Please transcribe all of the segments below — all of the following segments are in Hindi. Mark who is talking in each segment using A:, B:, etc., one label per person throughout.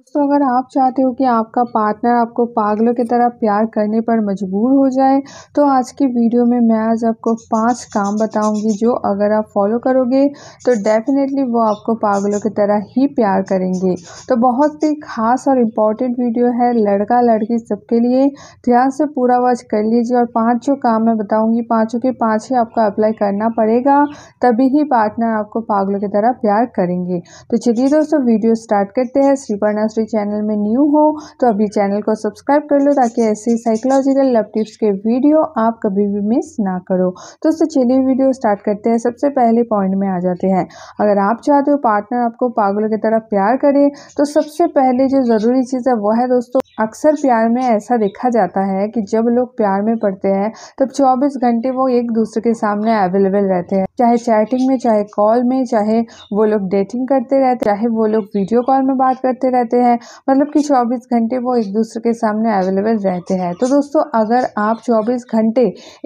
A: दोस्तों अगर आप चाहते हो कि आपका पार्टनर आपको पागलों की तरह प्यार करने पर मजबूर हो जाए तो आज की वीडियो में मैं आज आपको पांच काम बताऊंगी जो अगर आप फॉलो करोगे तो डेफिनेटली वो आपको पागलों की तरह ही प्यार करेंगे तो बहुत ही खास और इम्पॉर्टेंट वीडियो है लड़का लड़की सबके लिए ध्यान से पूरा वॉच कर लीजिए और पाँच जो काम मैं बताऊँगी पाँचों के पाँच ही आपको अप्लाई करना पड़ेगा तभी ही पार्टनर आपको पागलों की तरह प्यार करेंगे तो चलिए दोस्तों वीडियो स्टार्ट करते हैं श्रीपर्णा श्री चैनल में न्यू हो तो अभी चैनल को सब्सक्राइब कर लो ताकि ऐसे साइकोलॉजिकल लव टिप्स के वीडियो आप कभी भी मिस ना करो दोस्तों चलिए वीडियो स्टार्ट करते हैं सबसे पहले पॉइंट में आ जाते हैं अगर आप चाहते हो पार्टनर आपको पागलों की तरह प्यार करे तो सबसे पहले जो ज़रूरी चीज़ है वह है दोस्तों अक्सर प्यार में ऐसा देखा जाता है कि जब लोग प्यार में पड़ते हैं तब 24 घंटे वो एक दूसरे के सामने अवेलेबल रहते हैं चाहे चैटिंग में चाहे कॉल में चाहे वो लोग डेटिंग करते रहते चाहे वो लोग वीडियो कॉल में बात करते रहते हैं मतलब कि चौबीस घंटे वो एक दूसरे के सामने अवेलेबल रहते हैं तो दोस्तों अगर आप चौबीस घंटे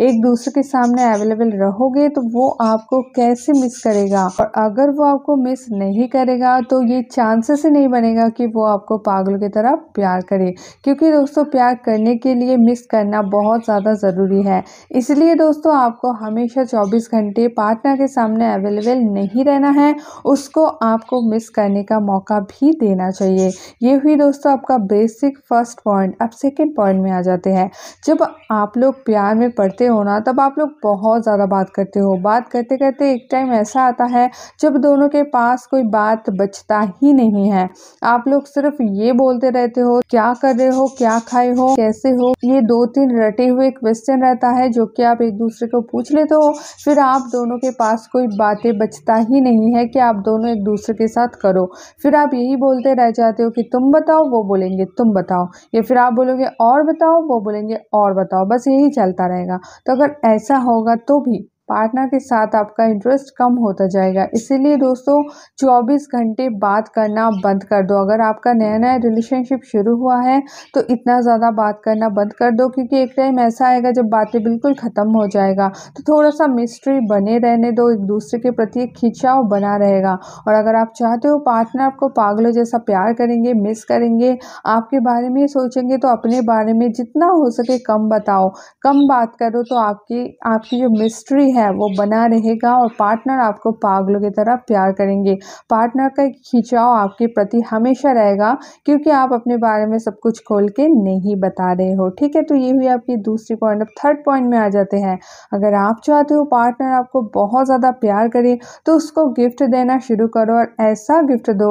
A: एक दूसरे के सामने अवेलेबल रहोगे तो वो आपको कैसे मिस करेगा और अगर वो आपको मिस नहीं करेगा तो ये चांसेस ही नहीं बनेगा कि वो आपको पागलों की तरह प्यार करे क्योंकि दोस्तों प्यार करने के लिए मिस करना बहुत ज़्यादा ज़रूरी है इसलिए दोस्तों आपको हमेशा चौबीस घंटे पार्टनर के सामने अवेलेबल नहीं रहना है उसको आपको मिस करने का मौका भी देना चाहिए ये हुई दोस्तों आपका बेसिक फर्स्ट पॉइंट अब सेकेंड पॉइंट में आ जाते हैं जब आप लोग प्यार में पढ़ते हो ना तब आप लोग बहुत ज़्यादा बात करते हो बात करते करते एक टाइम ऐसा आता है जब दोनों के पास कोई बात बचता ही नहीं है आप लोग सिर्फ ये बोलते रहते हो क्या कर रहे हो क्या खाए हो कैसे हो ये दो तीन रटे हुए क्वेश्चन रहता है जो कि आप एक दूसरे को पूछ लेते हो फिर आप दोनों के पास कोई बातें बचता ही नहीं है कि आप दोनों एक दूसरे के साथ करो फिर आप यही बोलते रह जाते हो कि तुम बताओ वो बोलेंगे तुम बताओ या फिर आप बोलोगे और बताओ वो बोलेंगे और बताओ बस यही चलता रहेगा तो अगर ऐसा होगा तो भी पार्टनर के साथ आपका इंटरेस्ट कम होता जाएगा इसीलिए दोस्तों 24 घंटे बात करना बंद कर दो अगर आपका नया नया रिलेशनशिप शुरू हुआ है तो इतना ज़्यादा बात करना बंद कर दो क्योंकि एक टाइम ऐसा आएगा जब बातें बिल्कुल ख़त्म हो जाएगा तो थोड़ा सा मिस्ट्री बने रहने दो एक दूसरे के प्रति एक खिंचाव बना रहेगा और अगर आप चाहते हो पार्टनर आपको पागलों जैसा प्यार करेंगे मिस करेंगे आपके बारे में सोचेंगे तो अपने बारे में जितना हो सके कम बताओ कम बात करो तो आपकी आपकी जो मिस्ट्री है वो बना रहेगा और पार्टनर आपको पागलों की तरह प्यार करेंगे पार्टनर का खिंचाव आपके प्रति हमेशा रहेगा क्योंकि आप अपने बारे में सब कुछ खोल के नहीं बता रहे हो ठीक है तो ये हुई आपकी दूसरी पॉइंट अब थर्ड पॉइंट में आ जाते हैं अगर आप चाहते हो पार्टनर आपको बहुत ज़्यादा प्यार करे तो उसको गिफ्ट देना शुरू करो और ऐसा गिफ्ट दो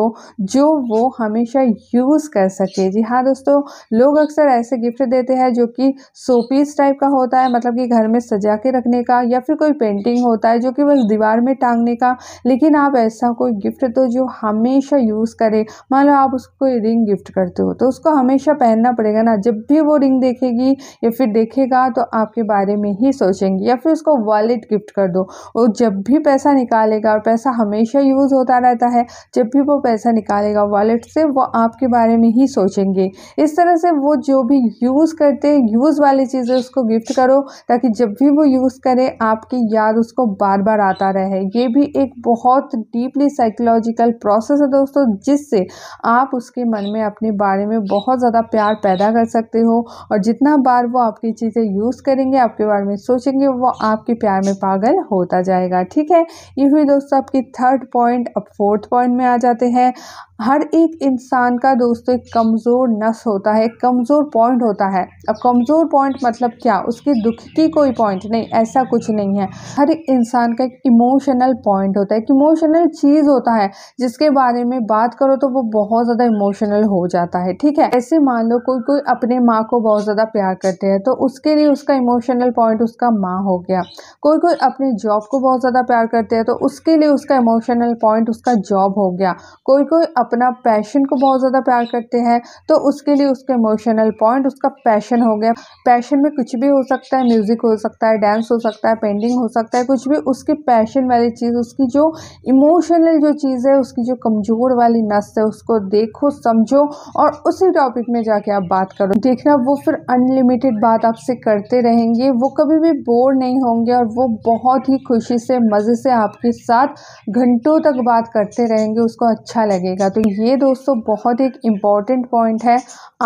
A: जो वो हमेशा यूज़ कर सके जी हाँ दोस्तों लोग अक्सर ऐसे गिफ्ट देते हैं जो कि सोपीस टाइप का होता है मतलब कि घर में सजा के रखने का या फिर कोई सिंपल पेंटिंग होता है जो कि बस दीवार में टांगने का लेकिन आप ऐसा कोई गिफ्ट दो तो जो हमेशा यूज़ करे मान लो आप उसको कोई रिंग गिफ्ट करते हो तो उसको हमेशा पहनना पड़ेगा ना जब भी वो रिंग देखेगी या फिर देखेगा तो आपके बारे में ही सोचेंगी या फिर उसको वॉलेट गिफ्ट कर दो वो जब भी पैसा निकालेगा और पैसा हमेशा यूज़ होता रहता है जब भी वो पैसा निकालेगा वॉलेट से वो आपके बारे में ही सोचेंगे इस तरह से वो जो भी यूज़ करते हैं यूज़ वाली चीज़ें उसको गिफ्ट करो ताकि जब भी वो यूज़ करे आपकी याद उसको बार बार आता रहे ये भी एक बहुत डीपली साइकोलॉजिकल प्रोसेस है दोस्तों जिससे आप उसके मन में अपने बारे में बहुत ज़्यादा प्यार पैदा कर सकते हो और जितना बार वो आपकी चीज़ें यूज़ करेंगे आपके बारे में सोचेंगे वो आपके प्यार में पागल होता जाएगा ठीक है ये हुई दोस्तों आपकी थर्ड पॉइंट अब फोर्थ पॉइंट में आ जाते हैं हर एक इंसान का दोस्तों एक कमज़ोर नस होता है एक कमज़ोर पॉइंट होता है अब कमज़ोर पॉइंट मतलब क्या उसकी दुख की कोई पॉइंट नहीं ऐसा कुछ नहीं है हर एक इंसान का एक इमोशनल पॉइंट होता है एक इमोशनल चीज़ होता है जिसके बारे में बात करो तो वो बहुत ज़्यादा इमोशनल हो जाता है ठीक है ऐसे मान लो कोई कोई अपने माँ को बहुत ज़्यादा प्यार करते हैं तो उसके लिए उसका इमोशनल पॉइंट उसका माँ हो गया कोई कोई अपने जॉब को बहुत ज़्यादा प्यार करते हैं तो उसके लिए उसका इमोशनल पॉइंट उसका जॉब हो गया कोई कोई अपना पैशन को बहुत ज़्यादा प्यार करते हैं तो उसके लिए उसका इमोशनल पॉइंट उसका पैशन हो गया पैशन में कुछ भी हो सकता है म्यूज़िक हो सकता है डांस हो सकता है पेंटिंग हो सकता है कुछ भी उसके पैशन वाली चीज़ उसकी जो इमोशनल जो चीज़ है उसकी जो कमज़ोर वाली नस है उसको देखो समझो और उसी टॉपिक में जाके आप बात करो देखना वो फिर अनलिमिटेड बात आपसे करते रहेंगे वो कभी भी बोर नहीं होंगे और वो बहुत ही खुशी से मज़े से आपके साथ घंटों तक बात करते रहेंगे उसको अच्छा लगेगा तो ये दोस्तों बहुत एक इम्पॉर्टेंट पॉइंट है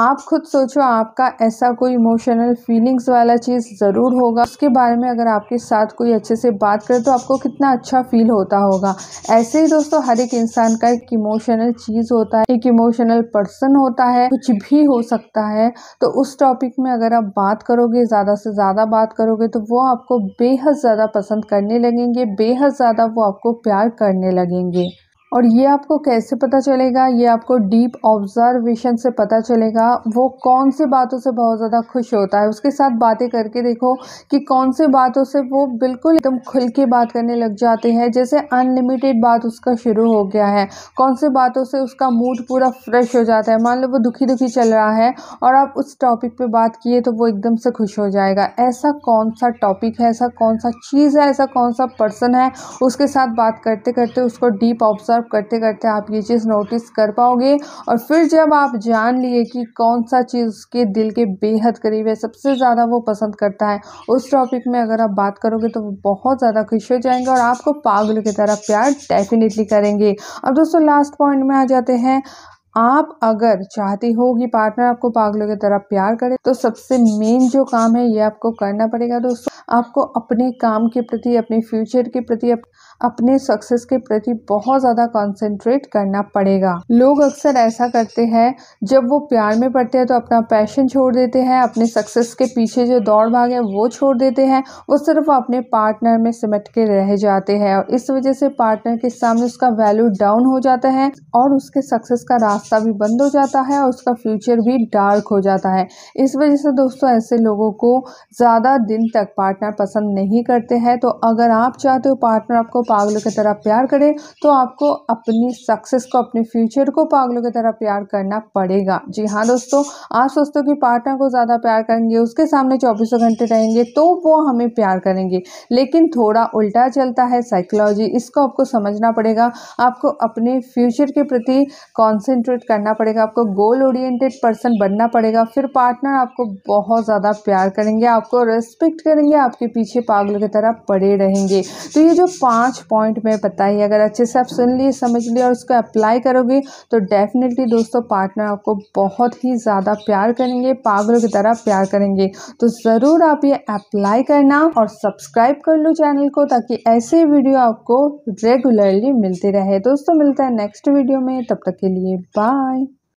A: आप खुद सोचो आपका ऐसा कोई इमोशनल फीलिंग्स वाला चीज़ ज़रूर होगा उसके बारे में अगर आपके साथ कोई अच्छे से बात करे तो आपको कितना अच्छा फील होता होगा ऐसे ही दोस्तों हर एक इंसान का एक इमोशनल चीज़ होता है एक इमोशनल पर्सन होता है कुछ भी हो सकता है तो उस टॉपिक में अगर आप बात करोगे ज़्यादा से ज़्यादा बात करोगे तो वो आपको बेहद ज़्यादा पसंद करने लगेंगे बेहद ज़्यादा वो आपको प्यार करने लगेंगे और ये आपको कैसे पता चलेगा ये आपको डीप ऑब्जर्वेशन से पता चलेगा वो कौन से बातों से बहुत ज़्यादा खुश होता है उसके साथ बातें करके देखो कि कौन से बातों से वो बिल्कुल एकदम खुल के बात करने लग जाते हैं जैसे अनलिमिटेड बात उसका शुरू हो गया है कौन से बातों से उसका मूड पूरा फ्रेश हो जाता है मान लो वो दुखी दुखी चल रहा है और आप उस टॉपिक पर बात किए तो वो एकदम से खुश हो जाएगा ऐसा कौन सा टॉपिक है ऐसा कौन सा चीज़ है ऐसा कौन सा पर्सन है उसके साथ बात करते करते उसको डीप ऑब्जर्व ऑब्ज़र्व करते करते आप ये चीज़ नोटिस कर पाओगे और फिर जब आप जान लिए कि कौन सा चीज़ उसके दिल के बेहद करीब है सबसे ज़्यादा वो पसंद करता है उस टॉपिक में अगर आप बात करोगे तो वो बहुत ज़्यादा खुश हो जाएंगे और आपको पागल की तरह प्यार डेफिनेटली करेंगे अब दोस्तों लास्ट पॉइंट में आ जाते हैं आप अगर चाहते हो कि पार्टनर आपको पागलों की तरह प्यार करे तो सबसे मेन जो काम है ये आपको करना पड़ेगा दोस्तों आपको अपने काम के प्रति अपने फ्यूचर के प्रति अपने सक्सेस के प्रति बहुत ज़्यादा कंसंट्रेट करना पड़ेगा लोग अक्सर ऐसा करते हैं जब वो प्यार में पड़ते हैं तो अपना पैशन छोड़ देते हैं अपने सक्सेस के पीछे जो दौड़ भाग है वो छोड़ देते हैं वो सिर्फ अपने पार्टनर में सिमट के रह जाते हैं और इस वजह से पार्टनर के सामने उसका वैल्यू डाउन हो जाता है और उसके सक्सेस का रास्ता रास्ता भी बंद हो जाता है और उसका फ्यूचर भी डार्क हो जाता है इस वजह से दोस्तों ऐसे लोगों को ज़्यादा दिन तक पार्टनर पसंद नहीं करते हैं तो अगर आप चाहते हो पार्टनर आपको पागलों की तरह प्यार करे तो आपको अपनी सक्सेस को अपने फ्यूचर को पागलों की तरह प्यार करना पड़ेगा जी हाँ दोस्तों आप सोचते हो कि पार्टनर को ज़्यादा प्यार करेंगे उसके सामने चौबीसों घंटे रहेंगे तो वो हमें प्यार करेंगे लेकिन थोड़ा उल्टा चलता है साइकोलॉजी इसको आपको समझना पड़ेगा आपको अपने फ्यूचर के प्रति कॉन्सेंट्रेट कॉन्सेंट्रेट करना पड़ेगा आपको गोल ओरिएंटेड पर्सन बनना पड़ेगा फिर पार्टनर आपको बहुत ज़्यादा प्यार करेंगे आपको रेस्पेक्ट करेंगे आपके पीछे पागल की तरह पड़े रहेंगे तो ये जो पाँच पॉइंट मैं बताई अगर अच्छे से आप सुन लिए समझ लिए और उसको अप्लाई करोगे तो डेफिनेटली दोस्तों पार्टनर आपको बहुत ही ज़्यादा प्यार करेंगे पागलों की तरह प्यार करेंगे तो ज़रूर आप ये अप्लाई करना और सब्सक्राइब कर लो चैनल को ताकि ऐसे वीडियो आपको रेगुलरली मिलते रहे दोस्तों मिलता है नेक्स्ट वीडियो में तब तक के लिए Bye.